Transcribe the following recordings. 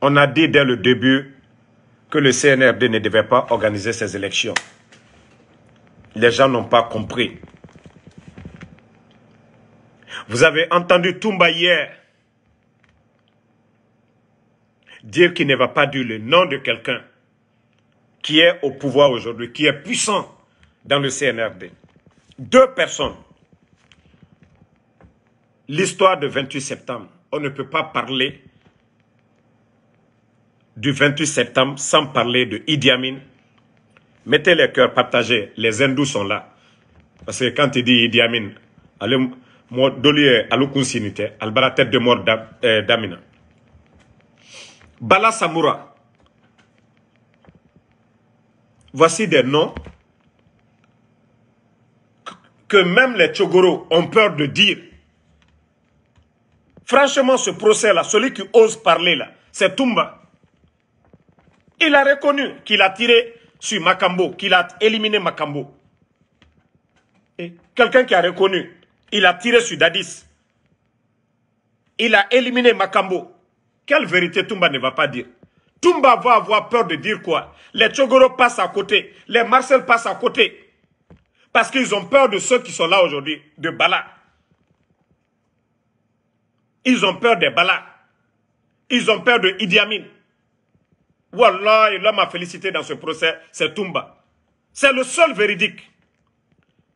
On a dit dès le début que le CNRD ne devait pas organiser ces élections. Les gens n'ont pas compris. Vous avez entendu Toumba hier dire qu'il ne va pas dire le nom de quelqu'un qui est au pouvoir aujourd'hui, qui est puissant dans le CNRD. Deux personnes. L'histoire de 28 septembre, on ne peut pas parler du 28 septembre, sans parler de Idi Amin, mettez les cœurs partagés. Les hindous sont là. Parce que quand il dit Idi Amin, allez, moi, à albara tête de mort euh, d'Amina. Bala Samoura. Voici des noms que même les Tchogoro ont peur de dire. Franchement, ce procès-là, celui qui ose parler là, c'est Toumba. Il a reconnu qu'il a tiré sur Makambo, qu'il a éliminé Makambo. quelqu'un qui a reconnu, il a tiré sur Dadis. Il a éliminé Makambo. Quelle vérité Toumba ne va pas dire Tumba va avoir peur de dire quoi Les Tchogoro passent à côté, les Marcel passent à côté. Parce qu'ils ont peur de ceux qui sont là aujourd'hui, de Bala. Ils ont peur des Bala. Ils ont peur de Idi Amin. Wallah, il ma félicité dans ce procès, c'est Toumba. C'est le seul véridique.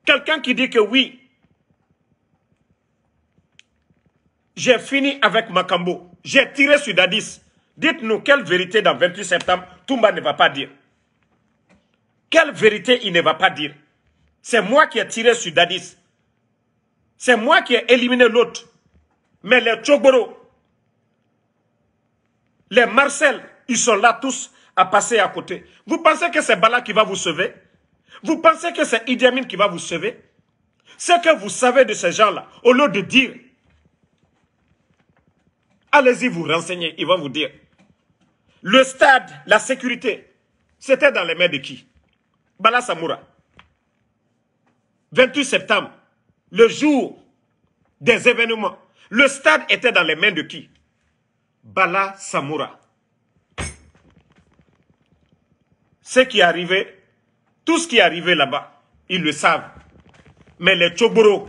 Quelqu'un qui dit que oui, j'ai fini avec Makambo, j'ai tiré sur Dadis. Dites-nous quelle vérité dans 28 septembre Toumba ne va pas dire. Quelle vérité il ne va pas dire. C'est moi qui ai tiré sur Dadis. C'est moi qui ai éliminé l'autre. Mais les Tchogoro, les Marcel, ils sont là tous à passer à côté. Vous pensez que c'est Bala qui va vous sauver Vous pensez que c'est Idi Amin qui va vous sauver Ce que vous savez de ces gens-là, au lieu de dire, allez-y vous renseigner, ils vont vous dire. Le stade, la sécurité, c'était dans les mains de qui Bala Samoura. 28 septembre, le jour des événements, le stade était dans les mains de qui Bala Samoura. ce qui est arrivé, tout ce qui est arrivé là-bas, ils le savent. Mais les Tchoboro,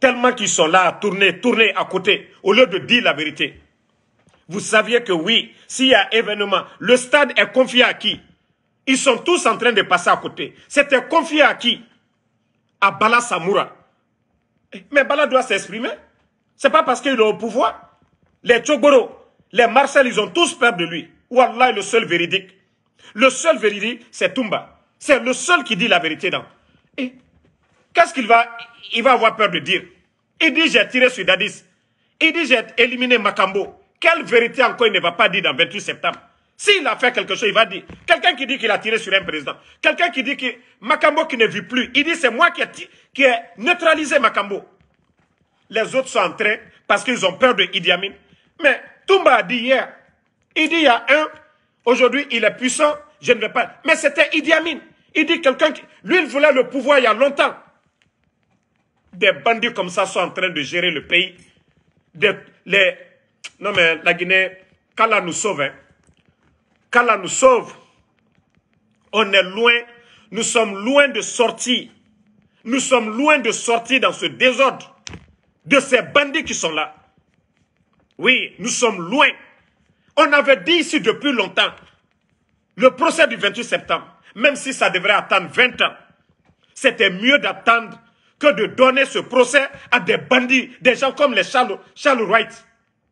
tellement qu'ils sont là à tourner, tourner à côté, au lieu de dire la vérité. Vous saviez que oui, s'il y a événement, le stade est confié à qui Ils sont tous en train de passer à côté. C'était confié à qui À Bala Samoura. Mais Bala doit s'exprimer. C'est pas parce qu'il est au pouvoir. Les Tchoboro, les Marcel, ils ont tous peur de lui. Ou Wallah est le seul véridique. Le seul véridique, c'est Tumba C'est le seul qui dit la vérité. Dans. Et qu'est-ce qu'il va, il va avoir peur de dire Il dit j'ai tiré sur Dadis. Il dit j'ai éliminé Makambo. Quelle vérité encore il ne va pas dire dans 28 septembre S'il a fait quelque chose, il va dire. Quelqu'un qui dit qu'il a tiré sur un président. Quelqu'un qui dit que Makambo qui ne vit plus. Il dit c'est moi qui ai, neutralisé Makambo. Les autres sont en parce qu'ils ont peur de Idi Amin. Mais Tumba a dit hier, il dit il y a un Aujourd'hui, il est puissant, je ne vais pas... Mais c'était Idi Amin. Il dit quelqu'un qui... Lui, il voulait le pouvoir il y a longtemps. Des bandits comme ça sont en train de gérer le pays. Des, les... Non mais la Guinée, qu'Allah nous sauve. Hein. Qu'Allah nous sauve. On est loin. Nous sommes loin de sortir. Nous sommes loin de sortir dans ce désordre de ces bandits qui sont là. Oui, nous sommes loin. On avait dit ici depuis longtemps, le procès du 28 septembre, même si ça devrait attendre 20 ans, c'était mieux d'attendre que de donner ce procès à des bandits, des gens comme les Charles, Charles Wright,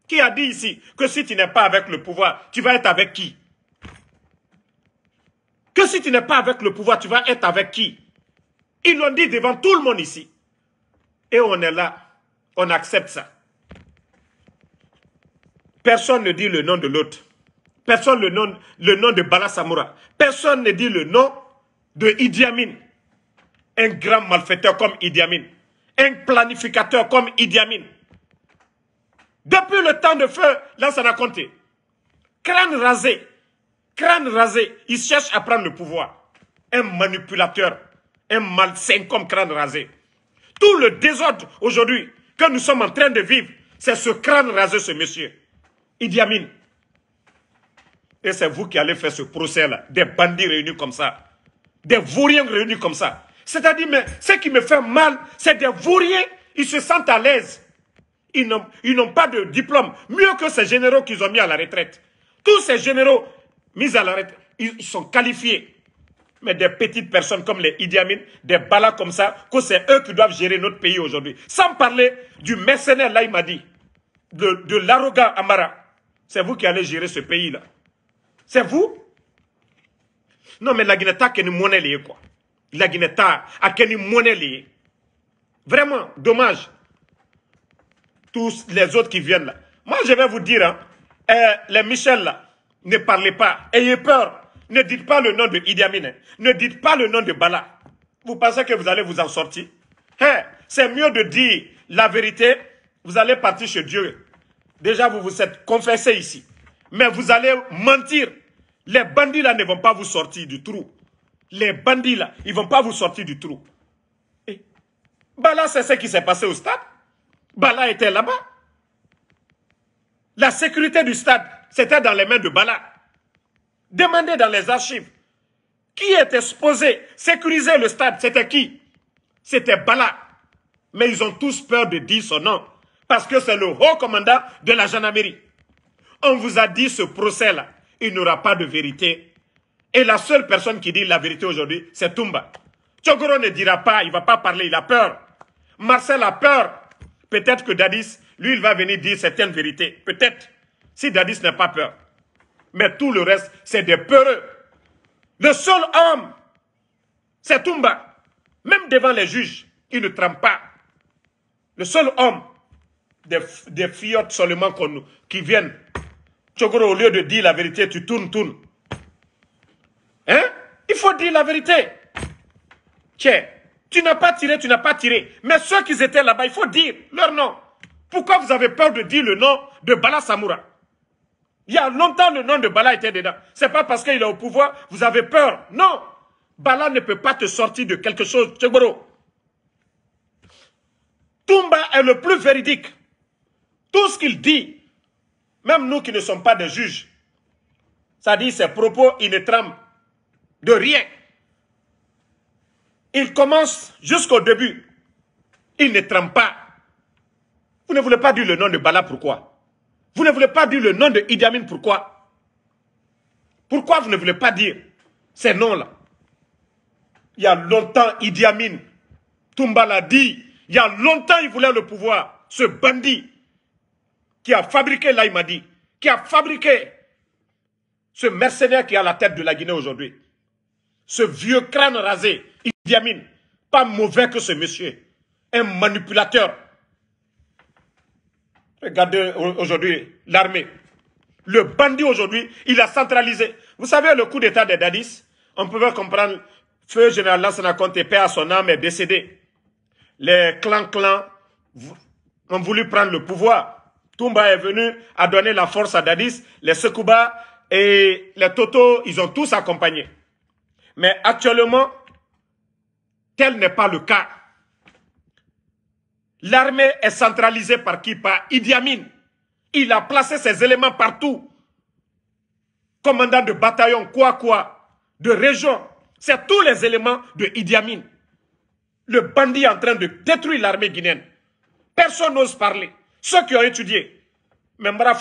qui a dit ici que si tu n'es pas avec le pouvoir, tu vas être avec qui Que si tu n'es pas avec le pouvoir, tu vas être avec qui Ils l'ont dit devant tout le monde ici. Et on est là, on accepte ça. Personne ne dit le nom de l'autre. Personne le nom, le nom de Bala Samoura. Personne ne dit le nom de Idi Amin. Un grand malfaiteur comme Idi Amin. Un planificateur comme Idi Amin. Depuis le temps de feu, là, ça n'a compté. Crâne rasé. Crâne rasé. Il cherche à prendre le pouvoir. Un manipulateur. Un malsain comme crâne rasé. Tout le désordre aujourd'hui que nous sommes en train de vivre, c'est ce crâne rasé, ce monsieur. Idi Amin. Et c'est vous qui allez faire ce procès-là, des bandits réunis comme ça, des vauriens réunis comme ça. C'est-à-dire, mais ce qui me fait mal, c'est des vauriens, ils se sentent à l'aise. Ils n'ont pas de diplôme, mieux que ces généraux qu'ils ont mis à la retraite. Tous ces généraux mis à la retraite, ils sont qualifiés. Mais des petites personnes comme les Idi Amin, des balas comme ça, que c'est eux qui doivent gérer notre pays aujourd'hui. Sans parler du mercenaire, là, il m'a dit, de, de l'arrogant Amara. C'est vous qui allez gérer ce pays-là. C'est vous. Non, mais la Guinée a nous monnaie quoi. La Guinée a nous monnaie Vraiment, dommage. Tous les autres qui viennent là. Moi, je vais vous dire, hein, euh, les Michel ne parlez pas. Ayez peur. Ne dites pas le nom de Idi hein. Ne dites pas le nom de Bala. Vous pensez que vous allez vous en sortir? Hein, c'est mieux de dire la vérité. Vous allez partir chez Dieu. Déjà, vous vous êtes confessé ici. Mais vous allez mentir. Les bandits là ne vont pas vous sortir du trou. Les bandits là, ils ne vont pas vous sortir du trou. Bala, c'est ce qui s'est passé au stade. Bala était là-bas. La sécurité du stade, c'était dans les mains de Bala. Demandez dans les archives. Qui était supposé sécuriser le stade C'était qui C'était Bala. Mais ils ont tous peur de dire son nom parce que c'est le haut commandant de la gendarmerie. On vous a dit ce procès-là, il n'aura pas de vérité. Et la seule personne qui dit la vérité aujourd'hui, c'est Toumba. Tchogoro ne dira pas, il ne va pas parler, il a peur. Marcel a peur. Peut-être que Dadis, lui, il va venir dire certaines vérités. Peut-être, si Dadis n'a pas peur. Mais tout le reste, c'est des peureux. Le seul homme, c'est Toumba. Même devant les juges, il ne trempe pas. Le seul homme des, des seulement qui viennent. Chogoro, au lieu de dire la vérité, tu tournes, tournes. Hein Il faut dire la vérité. Tiens, tu n'as pas tiré, tu n'as pas tiré. Mais ceux qui étaient là-bas, il faut dire leur nom. Pourquoi vous avez peur de dire le nom de Bala Samoura Il y a longtemps, le nom de Bala était dedans. C'est pas parce qu'il est au pouvoir, vous avez peur. Non Bala ne peut pas te sortir de quelque chose, Chogoro. Tumba est le plus véridique. Tout ce qu'il dit, même nous qui ne sommes pas des juges, ça dit ses propos, il ne trame de rien. Il commence jusqu'au début. Il ne trame pas. Vous ne voulez pas dire le nom de Bala, pourquoi Vous ne voulez pas dire le nom de Idiamine, pourquoi Pourquoi vous ne voulez pas dire ces noms-là Il y a longtemps, Idi Amin, Toumba l'a dit, il y a longtemps, il voulait le pouvoir. Ce bandit, qui a fabriqué dit, qui a fabriqué ce mercenaire qui est à la tête de la Guinée aujourd'hui. Ce vieux crâne rasé, Idi diamine. pas mauvais que ce monsieur, un manipulateur. Regardez aujourd'hui l'armée. Le bandit aujourd'hui, il a centralisé. Vous savez le coup d'état des Dadis On pouvait comprendre, feu général Lansana Conte paix à son âme, est décédé. Les clans-clans ont voulu prendre le pouvoir. Toumba est venu, à donner la force à Dadis, les Sekouba et les Toto, ils ont tous accompagné. Mais actuellement, tel n'est pas le cas. L'armée est centralisée par qui Par Idi Il a placé ses éléments partout. Commandant de bataillon, quoi quoi, de région. C'est tous les éléments de Idi Le bandit est en train de détruire l'armée guinéenne. Personne n'ose parler. Ceux qui ont étudié, Membra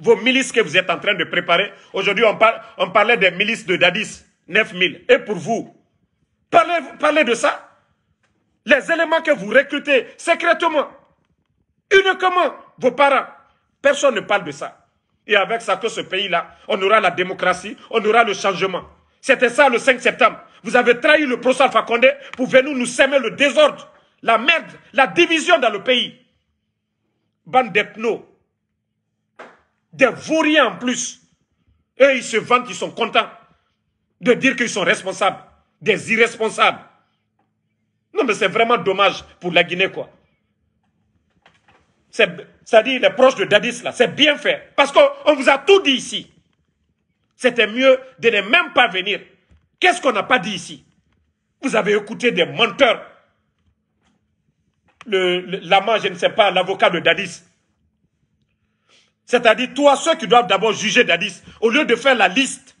vos milices que vous êtes en train de préparer, aujourd'hui on, parlait des milices de Dadis, 9000, et pour vous, parlez, de ça. Les éléments que vous recrutez secrètement, uniquement vos parents, personne ne parle de ça. Et avec ça, que ce pays-là, on aura la démocratie, on aura le changement. C'était ça le 5 septembre. Vous avez trahi le professeur Condé pour venir nous semer le désordre, la merde, la division dans le pays bande d'ethnos, des vauriens en plus. Eux, ils se vantent, ils sont contents de dire qu'ils sont responsables, des irresponsables. Non, mais c'est vraiment dommage pour la Guinée, quoi. C'est-à-dire les proches de Dadis, là, c'est bien fait. Parce qu'on vous a tout dit ici. C'était mieux de ne même pas venir. Qu'est-ce qu'on n'a pas dit ici Vous avez écouté des menteurs le, l'amant, je ne sais pas, l'avocat de Dadis. C'est-à-dire, toi, ceux qui doivent d'abord juger Dadis, au lieu de faire la liste,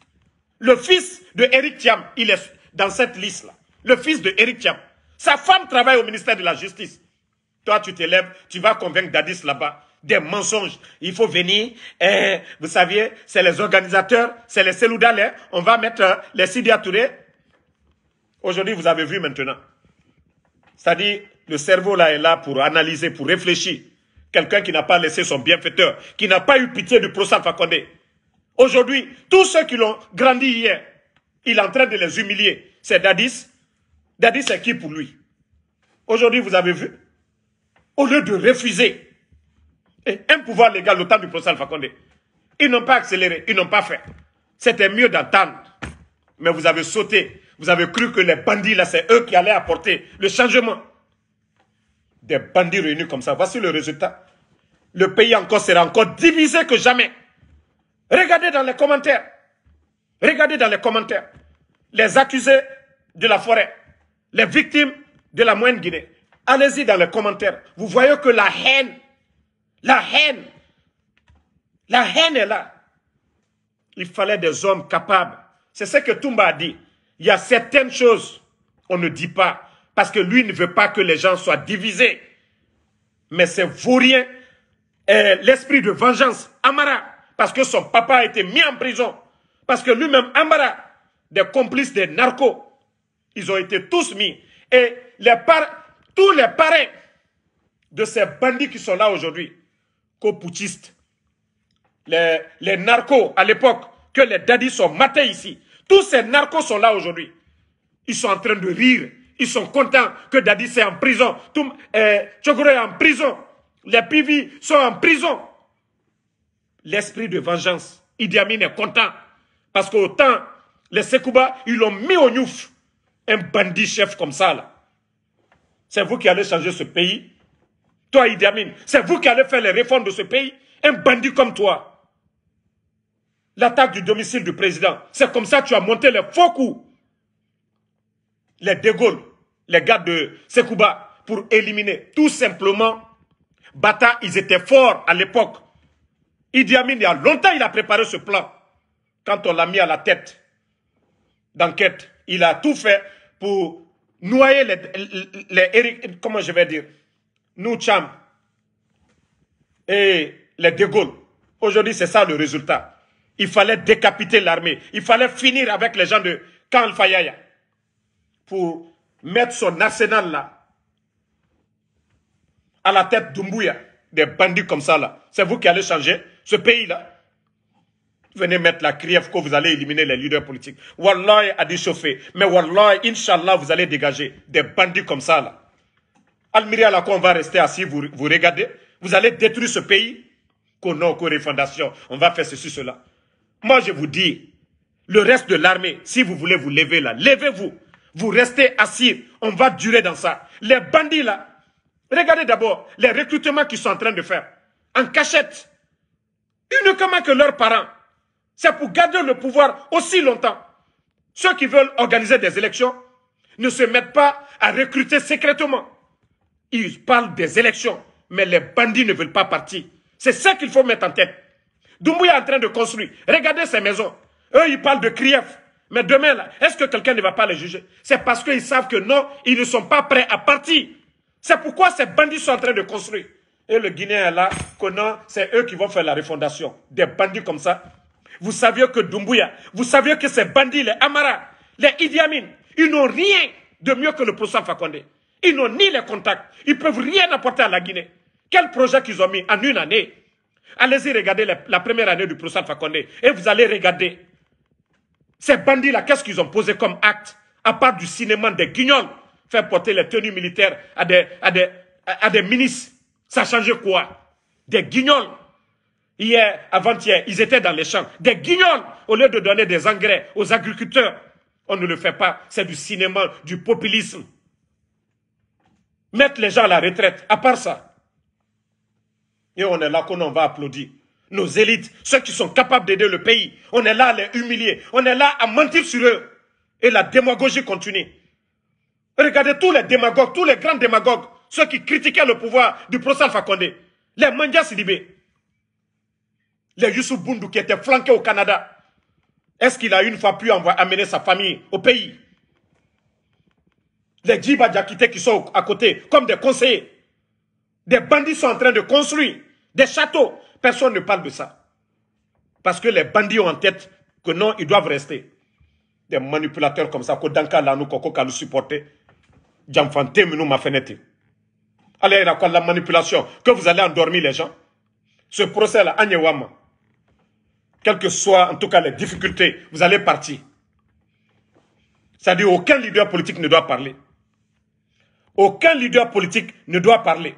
le fils de Eric Thiam, il est dans cette liste-là. Le fils de Eric Thiam. Sa femme travaille au ministère de la Justice. Toi, tu t'élèves, tu vas convaincre Dadis là-bas des mensonges. Il faut venir, hein, vous saviez, c'est les organisateurs, c'est les Seloudalais, on va mettre euh, les Sidi Aujourd'hui, vous avez vu maintenant. C'est-à-dire, le cerveau là est là pour analyser, pour réfléchir. Quelqu'un qui n'a pas laissé son bienfaiteur, qui n'a pas eu pitié du procès Fakonde. Aujourd'hui, tous ceux qui l'ont grandi hier, il est en train de les humilier. C'est Dadis. Dadis, c'est qui pour lui Aujourd'hui, vous avez vu Au lieu de refuser et un pouvoir légal au temps du procès Alpha ils n'ont pas accéléré, ils n'ont pas fait. C'était mieux d'attendre. Mais vous avez sauté. Vous avez cru que les bandits, là, c'est eux qui allaient apporter le changement des bandits réunis comme ça. Voici le résultat. Le pays encore sera encore divisé que jamais. Regardez dans les commentaires. Regardez dans les commentaires. Les accusés de la forêt. Les victimes de la moyenne Guinée. Allez-y dans les commentaires. Vous voyez que la haine, la haine, la haine est là. Il fallait des hommes capables. C'est ce que Toumba a dit. Il y a certaines choses, on ne dit pas parce que lui ne veut pas que les gens soient divisés. Mais c'est vaurien, et l'esprit de vengeance, Amara, parce que son papa a été mis en prison, parce que lui-même, Amara, des complices des narcos, ils ont été tous mis. Et les par tous les parrains de ces bandits qui sont là aujourd'hui, copoutistes, les, les narcos à l'époque, que les dadis sont matés ici, tous ces narcos sont là aujourd'hui. Ils sont en train de rire ils sont contents que Dadi est en prison. Tout, euh, est en prison. Les PV sont en prison. L'esprit de vengeance. Idi Amin est content. Parce qu'autant, les Sekouba, ils l'ont mis au nyouf. Un bandit chef comme ça, là. C'est vous qui allez changer ce pays. Toi, Idi Amin, c'est vous qui allez faire les réformes de ce pays. Un bandit comme toi. L'attaque du domicile du président. C'est comme ça que tu as monté les faux coups les De les gars de Sekouba, pour éliminer tout simplement Bata. Ils étaient forts à l'époque. Idi Amin, il y a longtemps, il a préparé ce plan. Quand on l'a mis à la tête d'enquête, il a tout fait pour noyer les, les, comment je vais dire, nous, Cham, et les De Gaulle. Aujourd'hui, c'est ça le résultat. Il fallait décapiter l'armée. Il fallait finir avec les gens de Khan Fayaya pour mettre son national là à la tête d'Umbuya, des bandits comme ça là. C'est vous qui allez changer ce pays là. Venez mettre la crève que vous allez éliminer les leaders politiques. Wallah a déchauffé. Mais Wallah, Inch'Allah, vous allez dégager des bandits comme ça là. Almiria, là, qu'on va rester assis, vous, regardez. Vous allez détruire ce pays. Qu'on a encore fondation. On va faire ceci, cela. Moi, je vous dis, le reste de l'armée, si vous voulez vous lever là, levez-vous. Vous restez assis. On va durer dans ça. Les bandits là, regardez d'abord les recrutements qu'ils sont en train de faire. En cachette. Uniquement que leurs parents. C'est pour garder le pouvoir aussi longtemps. Ceux qui veulent organiser des élections ne se mettent pas à recruter secrètement. Ils parlent des élections, mais les bandits ne veulent pas partir. C'est ça qu'il faut mettre en tête. Doumbouya est en train de construire. Regardez ces maisons. Eux, ils parlent de Kriev. Mais demain, est-ce que quelqu'un ne va pas les juger C'est parce qu'ils savent que non, ils ne sont pas prêts à partir. C'est pourquoi ces bandits sont en train de construire. Et le Guinéen est là, non, c'est eux qui vont faire la refondation. Des bandits comme ça. Vous saviez que Dumbuya, vous saviez que ces bandits, les Amara, les Idi ils n'ont rien de mieux que le professeur Fakonde. Ils n'ont ni les contacts. Ils peuvent rien apporter à la Guinée. Quel projet qu'ils ont mis en une année Allez-y regarder la première année du professeur Fakonde et vous allez regarder ces bandits-là, qu'est-ce qu'ils ont posé comme acte À part du cinéma des guignols, faire porter les tenues militaires à des, ministres. Ça changé quoi Des guignols. Hier, avant-hier, ils étaient dans les champs. Des guignols, au lieu de donner des engrais aux agriculteurs. On ne le fait pas. C'est du cinéma, du populisme. Mettre les gens à la retraite, à part ça. Et on est là qu'on va applaudir nos élites, ceux qui sont capables d'aider le pays. On est là à les humilier. On est là à mentir sur eux. Et la démagogie continue. Regardez tous les démagogues, tous les grands démagogues, ceux qui critiquaient le pouvoir du professeur Alpha les Mandia libé, les Yusuf qui étaient flanqués au Canada. Est-ce qu'il a une fois pu amener sa famille au pays Les Djiba qui sont à côté, comme des conseillers. Des bandits sont en train de construire des châteaux Personne ne parle de ça. Parce que les bandits ont en tête que non, ils doivent rester. Des manipulateurs comme ça, Kodanka Lanou, Koko supporter. J'enfante, nous ma fenêtre. Allez, il la manipulation, que vous allez endormir les gens. Ce procès-là, Agnewama, quelles que soient en tout cas les difficultés, vous allez partir. C'est-à-dire aucun leader politique ne doit parler. Aucun leader politique ne doit parler.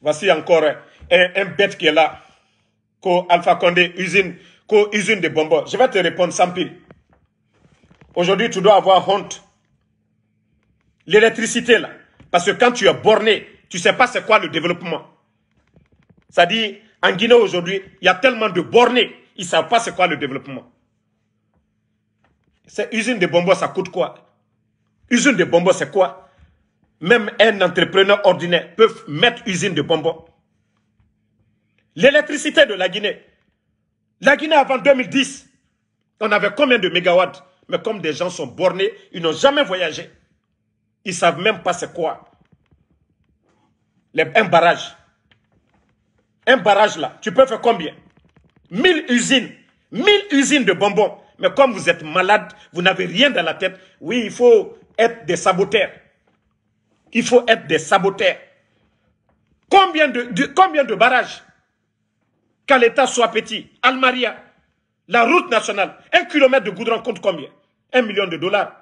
Voici encore un, bête qui est là. Co Alpha Condé, usine, de bonbons. Je vais te répondre sans pile. Aujourd'hui, tu dois avoir honte. L'électricité, là. Parce que quand tu es borné, tu ne sais pas c'est quoi le développement. cest dit en Guinée aujourd'hui, il y a tellement de bornés, ils ne savent pas c'est quoi le développement. C'est usine de bonbons, ça coûte quoi Usine de bonbons, c'est quoi même un entrepreneur ordinaire peut mettre usine de bonbons. L'électricité de la Guinée. La Guinée avant 2010, on avait combien de mégawatts Mais comme des gens sont bornés, ils n'ont jamais voyagé. Ils ne savent même pas c'est quoi. un barrage. Un barrage là, tu peux faire combien 1000 usines. 1000 usines de bonbons. Mais comme vous êtes malade, vous n'avez rien dans la tête. Oui, il faut être des saboteurs il faut être des saboteurs. Combien de, combien de barrages Quand l'État soit petit, Almaria, la route nationale, un kilomètre de goudron compte combien Un million de dollars.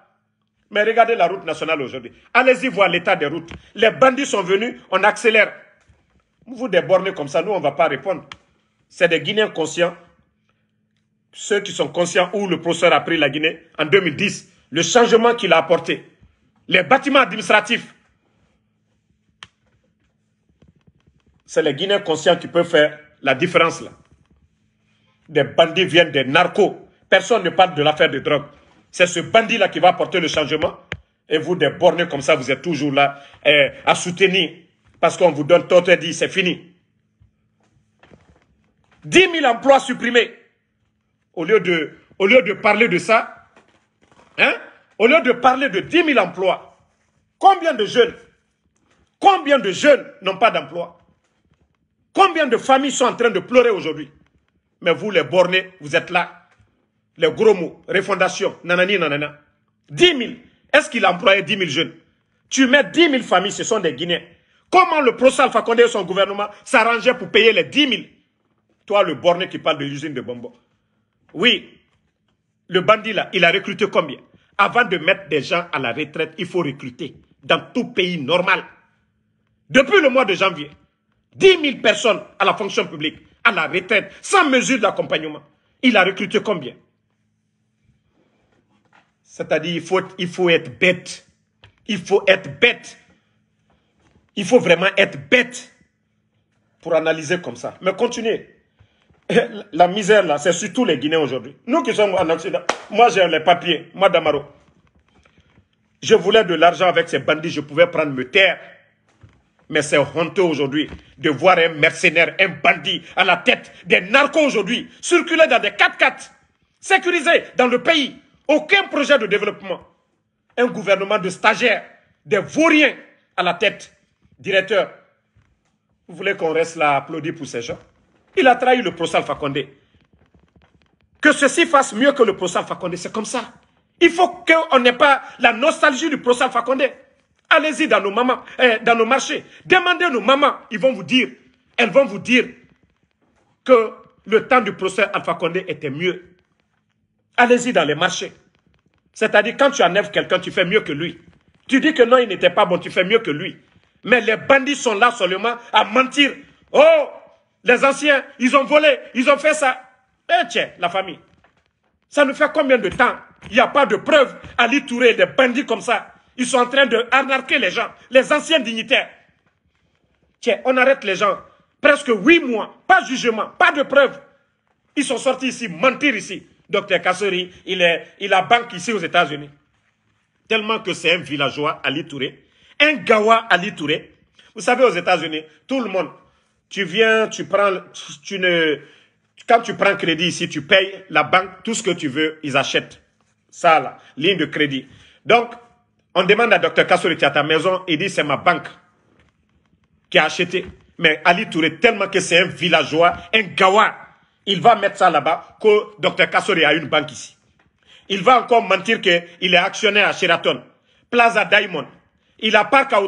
Mais regardez la route nationale aujourd'hui. Allez-y voir l'état des routes. Les bandits sont venus, on accélère. Vous débornez comme ça, nous, on ne va pas répondre. C'est des Guinéens conscients. Ceux qui sont conscients où le professeur a pris la Guinée en 2010, le changement qu'il a apporté. Les bâtiments administratifs, C'est les Guinéens conscients qui peuvent faire la différence là. Des bandits viennent des narcos. Personne ne parle de l'affaire des drogue. C'est ce bandit-là qui va apporter le changement. Et vous, des bornés comme ça, vous êtes toujours là eh, à soutenir. Parce qu'on vous donne tort et dit, c'est fini. 10 000 emplois supprimés. Au lieu de, au lieu de parler de ça, hein, au lieu de parler de 10 000 emplois, combien de jeunes, combien de jeunes n'ont pas d'emploi Combien de familles sont en train de pleurer aujourd'hui Mais vous, les bornés, vous êtes là. Les gros mots, refondation, nanani, nanana. 10 000. Est-ce qu'il a employé 10 000 jeunes Tu mets 10 000 familles, ce sont des Guinéens. Comment le pro Alpha Condé et son gouvernement s'arrangeaient pour payer les 10 000 Toi, le borné qui parle de l'usine de bonbons. Oui, le bandit là, il a recruté combien Avant de mettre des gens à la retraite, il faut recruter dans tout pays normal. Depuis le mois de janvier, 10 000 personnes à la fonction publique, à la retraite, sans mesure d'accompagnement. Il a recruté combien C'est-à-dire, il faut, il faut être bête. Il faut être bête. Il faut vraiment être bête pour analyser comme ça. Mais continuez. La misère, là, c'est surtout les Guinéens aujourd'hui. Nous qui sommes en accident. moi j'ai les papiers, moi Damaro. Je voulais de l'argent avec ces bandits, je pouvais prendre me terres. Mais c'est honteux aujourd'hui de voir un mercenaire, un bandit à la tête des narcos aujourd'hui circuler dans des 4x4, sécurisés dans le pays. Aucun projet de développement. Un gouvernement de stagiaires, des vauriens à la tête. Directeur, vous voulez qu'on reste là à applaudir pour ces gens Il a trahi le procès Alpha Que ceci fasse mieux que le procès Alpha c'est comme ça. Il faut qu'on n'ait pas la nostalgie du procès Alpha Allez-y dans nos mamans, eh, dans nos marchés. Demandez à nos mamans, ils vont vous dire, elles vont vous dire que le temps du procès Alpha Condé était mieux. Allez-y dans les marchés. C'est-à-dire, quand tu enlèves quelqu'un, tu fais mieux que lui. Tu dis que non, il n'était pas bon, tu fais mieux que lui. Mais les bandits sont là seulement à mentir. Oh, les anciens, ils ont volé, ils ont fait ça. Eh tiens, la famille. Ça nous fait combien de temps Il n'y a pas de preuves. à Touré, des bandits comme ça. Ils sont en train de arnaquer les gens, les anciens dignitaires. Tiens, on arrête les gens. Presque huit mois, pas de jugement, pas de preuves. Ils sont sortis ici, mentir ici. Docteur Casserie, il, est, il a banque ici aux États-Unis. Tellement que c'est un villageois à Litouré, un gawa à Litouré. Vous savez, aux États-Unis, tout le monde, tu viens, tu prends, tu ne, quand tu prends crédit ici, tu payes la banque tout ce que tu veux, ils achètent. Ça, là, ligne de crédit. Donc, on demande à Dr Kassori qui a ta maison, il dit c'est ma banque qui a acheté. Mais Ali Touré, tellement que c'est un villageois, un gawa, il va mettre ça là-bas que Dr Kassori a une banque ici. Il va encore mentir qu'il est actionnaire à Sheraton, Plaza Diamond. Il a pas à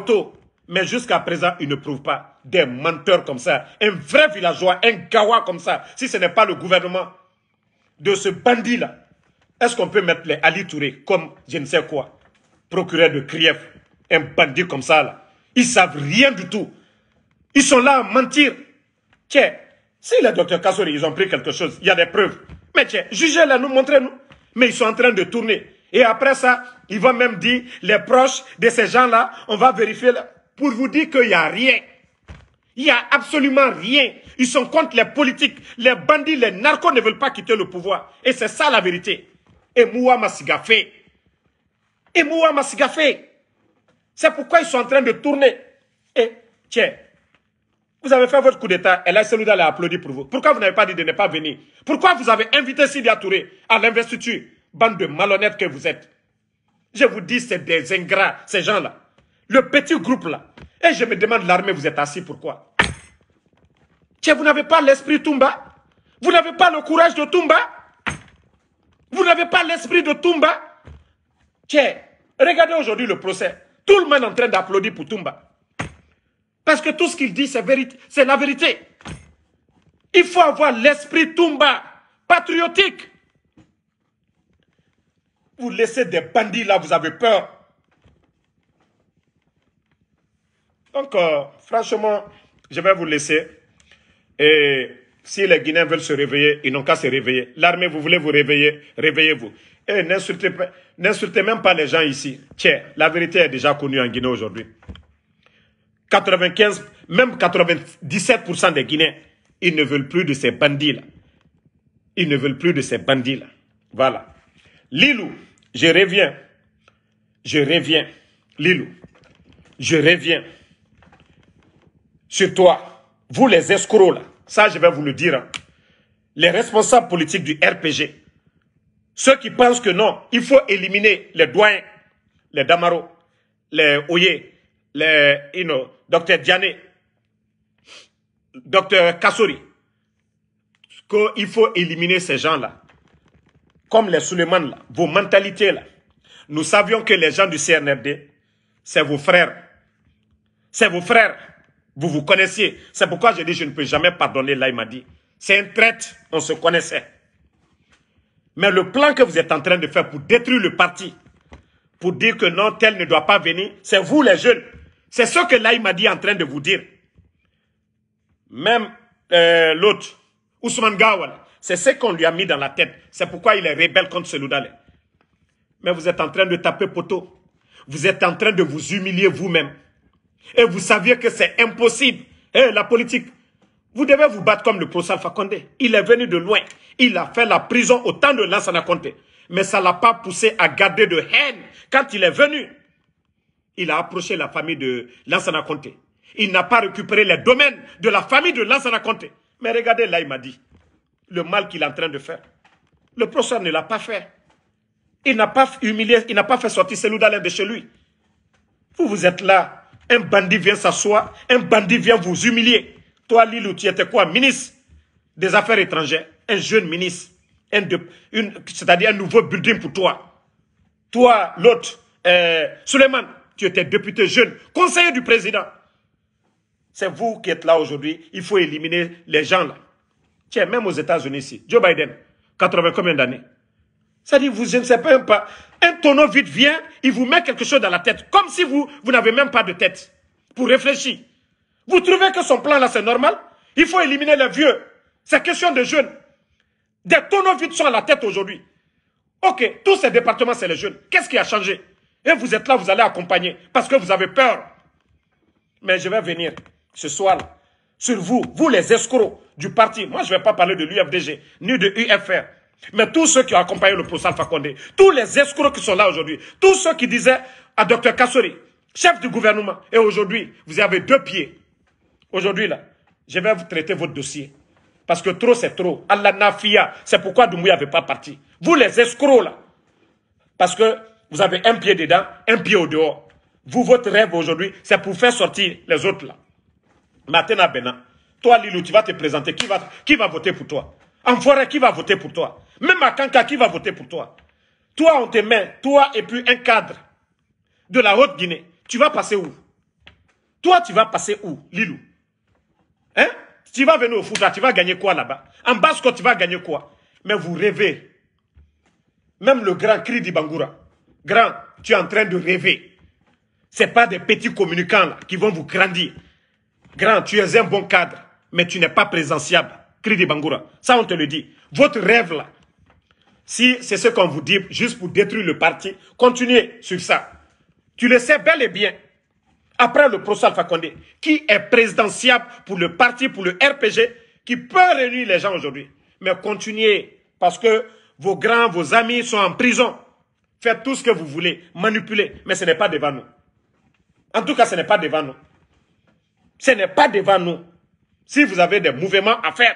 mais jusqu'à présent, il ne prouve pas des menteurs comme ça. Un vrai villageois, un gawa comme ça, si ce n'est pas le gouvernement de ce bandit-là. Est-ce qu'on peut mettre les Ali Touré comme je ne sais quoi procureur de Kiev, un bandit comme ça, là. Ils savent rien du tout. Ils sont là à mentir. Tiens, si les docteur Kassori, ils ont pris quelque chose, il y a des preuves. Mais tiens, jugez-les, nous montrez-nous. Mais ils sont en train de tourner. Et après ça, ils vont même dire, les proches de ces gens-là, on va vérifier pour vous dire qu'il n'y a rien. Il n'y a absolument rien. Ils sont contre les politiques. Les bandits, les narcos ne veulent pas quitter le pouvoir. Et c'est ça la vérité. Et Mouamasiga. gaffé. Ebouwa masigafe C'est pourquoi ils sont en train de tourner. Et tiens, vous avez fait votre coup d'État, et là, celui-là l'a applaudi pour vous. Pourquoi vous n'avez pas dit de ne pas venir Pourquoi vous avez invité Sidi Touré à l'investiture Bande de malhonnêtes que vous êtes. Je vous dis, c'est des ingrats, ces gens-là. Le petit groupe-là. Et je me demande, l'armée, vous êtes assis, pourquoi Tiens, vous n'avez pas l'esprit Toumba Vous n'avez pas le courage de Toumba Vous n'avez pas l'esprit de Toumba regardez aujourd'hui le procès. Tout le monde est en train d'applaudir pour Toumba. Parce que tout ce qu'il dit, c'est la vérité. Il faut avoir l'esprit Toumba, patriotique. Vous laissez des bandits là, vous avez peur. Donc, euh, franchement, je vais vous laisser. Et si les Guinéens veulent se réveiller, ils n'ont qu'à se réveiller. L'armée, vous voulez vous réveiller, réveillez-vous. Et eh, n'insultez même pas les gens ici. Tiens, la vérité est déjà connue en Guinée aujourd'hui. 95, même 97% des Guinéens, ils ne veulent plus de ces bandits-là. Ils ne veulent plus de ces bandits-là. Voilà. Lilou, je reviens. Je reviens. Lilou, je reviens. Sur toi, vous les escrocs là, ça je vais vous le dire. Hein. Les responsables politiques du RPG, ceux qui pensent que non, il faut éliminer les doyens, les Damaro, les Oye, les you know, Dr Diané, Dr Kassori, Il faut éliminer ces gens-là. Comme les Suleiman, là, vos mentalités là. Nous savions que les gens du CNRD, c'est vos frères. C'est vos frères. Vous vous connaissiez. C'est pourquoi j'ai dit je ne peux jamais pardonner. Là, il m'a dit. C'est un traite. On se connaissait. Mais le plan que vous êtes en train de faire pour détruire le parti, pour dire que non, tel ne doit pas venir, c'est vous les jeunes. C'est ce que là, il m'a dit en train de vous dire. Même euh, l'autre, Ousmane Gawal, c'est ce qu'on lui a mis dans la tête. C'est pourquoi il est rebelle contre ce Mais vous êtes en train de taper poteau. Vous êtes en train de vous humilier vous-même. Et vous saviez que c'est impossible. Eh, la politique, vous devez vous battre comme le professeur Fakonde. Il est venu de loin. Il a fait la prison au temps de Lansana Conté. Mais ça ne l'a pas poussé à garder de haine. Quand il est venu, il a approché la famille de Lansana Conté. Il n'a pas récupéré les domaines de la famille de Lansana Conté. Mais regardez, là, il m'a dit le mal qu'il est en train de faire. Le professeur ne l'a pas fait. Il n'a pas humilié, il n'a pas fait sortir celui d'Alain de chez lui. Vous, vous êtes là. Un bandit vient s'asseoir, un bandit vient vous humilier. Toi, Lilou, tu étais quoi Ministre des Affaires étrangères. Un jeune ministre. Un C'est-à-dire un nouveau building pour toi. Toi, l'autre, euh, Suleiman, tu étais député jeune, conseiller du président. C'est vous qui êtes là aujourd'hui. Il faut éliminer les gens là. Tiens, même aux États-Unis ici, Joe Biden, 80 combien d'années C'est-à-dire, vous, je ne sais pas, pas, un tonneau vide vient, il vous met quelque chose dans la tête, comme si vous, vous n'avez même pas de tête pour réfléchir. Vous trouvez que son plan là c'est normal Il faut éliminer les vieux. C'est question de jeunes. Des tonneaux vides sont à la tête aujourd'hui. Ok, tous ces départements c'est les jeunes. Qu'est-ce qui a changé Et vous êtes là, vous allez accompagner parce que vous avez peur. Mais je vais venir ce soir sur vous, vous les escrocs du parti. Moi, je ne vais pas parler de l'UFDG, ni de UFR. Mais tous ceux qui ont accompagné le Alpha Condé. tous les escrocs qui sont là aujourd'hui, tous ceux qui disaient à Dr Kassori, chef du gouvernement, et aujourd'hui, vous avez deux pieds. Aujourd'hui, là, je vais vous traiter votre dossier. Parce que trop, c'est trop. Allah Nafia, c'est pourquoi Doumbouya n'avait pas parti. Vous, les escrocs, là. Parce que vous avez un pied dedans, un pied au dehors. Vous, votre rêve aujourd'hui, c'est pour faire sortir les autres, là. Matena Benin, toi, Lilou, tu vas te présenter. Qui va, qui va voter pour toi En qui va voter pour toi Même à Kanka, qui va voter pour toi Toi, on te met, toi et puis un cadre de la Haute-Guinée. Tu vas passer où Toi, tu vas passer où, Lilou Hein? Tu vas venir au foot tu vas gagner quoi là-bas En quoi, tu vas gagner quoi Mais vous rêvez. Même le grand cri Bangoura. Grand, tu es en train de rêver. Ce pas des petits communicants qui vont vous grandir. Grand, tu es un bon cadre, mais tu n'es pas présentiable. Cri Bangoura, Ça, on te le dit. Votre rêve là, si c'est ce qu'on vous dit juste pour détruire le parti, continuez sur ça. Tu le sais bel et bien après le procès Alpha Condé, qui est présidentiable pour le parti, pour le RPG, qui peut réunir les gens aujourd'hui. Mais continuez, parce que vos grands, vos amis sont en prison. Faites tout ce que vous voulez, manipulez, mais ce n'est pas devant nous. En tout cas, ce n'est pas devant nous. Ce n'est pas devant nous. Si vous avez des mouvements à faire,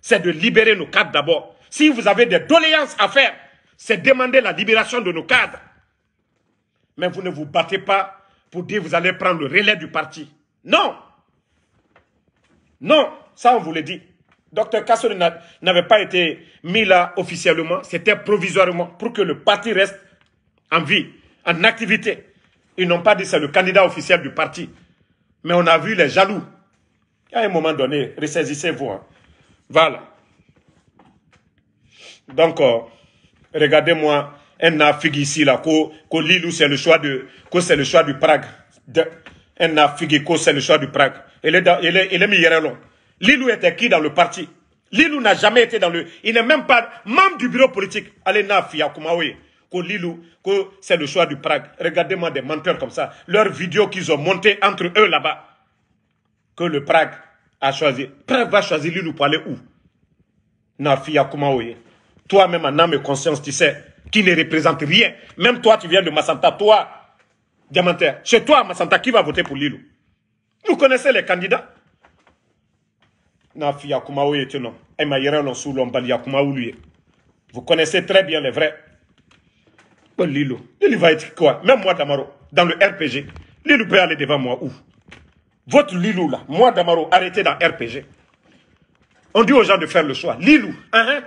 c'est de libérer nos cadres d'abord. Si vous avez des doléances à faire, c'est demander la libération de nos cadres. Mais vous ne vous battez pas pour dire vous allez prendre le relais du parti. Non. Non, ça on vous l'a dit. Docteur Kassori n'avait pas été mis là officiellement, c'était provisoirement pour que le parti reste en vie, en activité. Ils n'ont pas dit c'est le candidat officiel du parti. Mais on a vu les jaloux. À un moment donné, ressaisissez-vous. Hein. Voilà. Donc, euh, regardez-moi un figue ici, là, que, Lilou, c'est le choix de, que c'est le choix du Prague. De, un figue que c'est le choix du Prague. Il est, dans, Elle est, Lilou était qui dans le parti? Lilou n'a jamais été dans le, il n'est même pas membre du bureau politique. Allez, Nafi, Akumawe. Que Lilou, que c'est le choix du Prague. Regardez-moi des menteurs comme ça. Leurs vidéos qu'ils ont montées entre eux là-bas. Que le Prague a choisi. Prague va choisir Lilou pour aller où? Nafi, Akumawe. Toi-même, en âme et conscience, tu sais, qui ne représente rien. Même toi, tu viens de Massanta, toi, Diamantaire. Chez toi, Massanta, qui va voter pour Lilo Vous connaissez les candidats vous connaissez très bien les vrais. Bon oh, Lilo. Lilo va être quoi Même moi, Damaro, dans le RPG. Lilo peut aller devant moi où Votre Lilo, là, moi, Damaro, arrêtez dans RPG. On dit aux gens de faire le choix. Lilou, hein, hein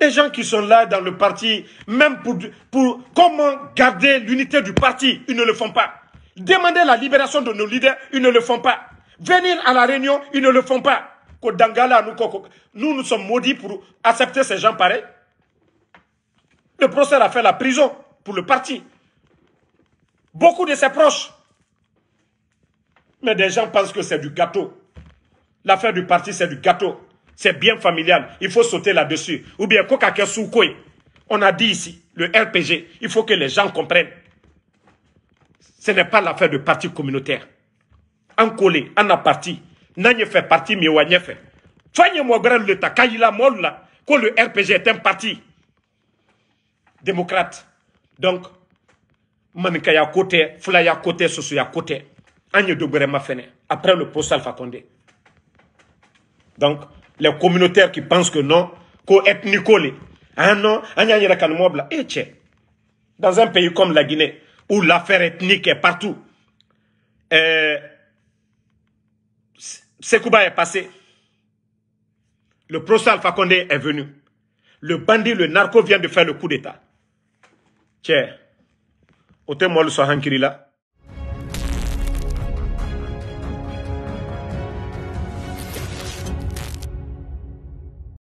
les gens qui sont là dans le parti, même pour, pour comment garder l'unité du parti, ils ne le font pas. Demander la libération de nos leaders, ils ne le font pas. Venir à la réunion, ils ne le font pas. Nous, nous sommes maudits pour accepter ces gens pareils. Le procès a fait la prison pour le parti. Beaucoup de ses proches. Mais des gens pensent que c'est du gâteau. L'affaire du parti, c'est du gâteau c'est bien familial, il faut sauter là-dessus. Ou bien, on a dit ici, le RPG, il faut que les gens comprennent. Ce n'est pas l'affaire de parti communautaire. En collé, en a parti, n'agne fait parti, mais ouagne fait. Fanye moi grand le ta, il a là, que le RPG est un parti démocrate. Donc, manika ya côté, fula ya côté, soso ya côté. Agne de ma après le postal Alpha Donc, les communautaires qui pensent que non, est Nicolé. Ah non, ah, et eh, Dans un pays comme la Guinée, où l'affaire ethnique est partout, euh, Sekouba est passé. Le procès Alpha Condé est venu. Le bandit, le narco vient de faire le coup d'État. Tiens, au témoin le soir, là.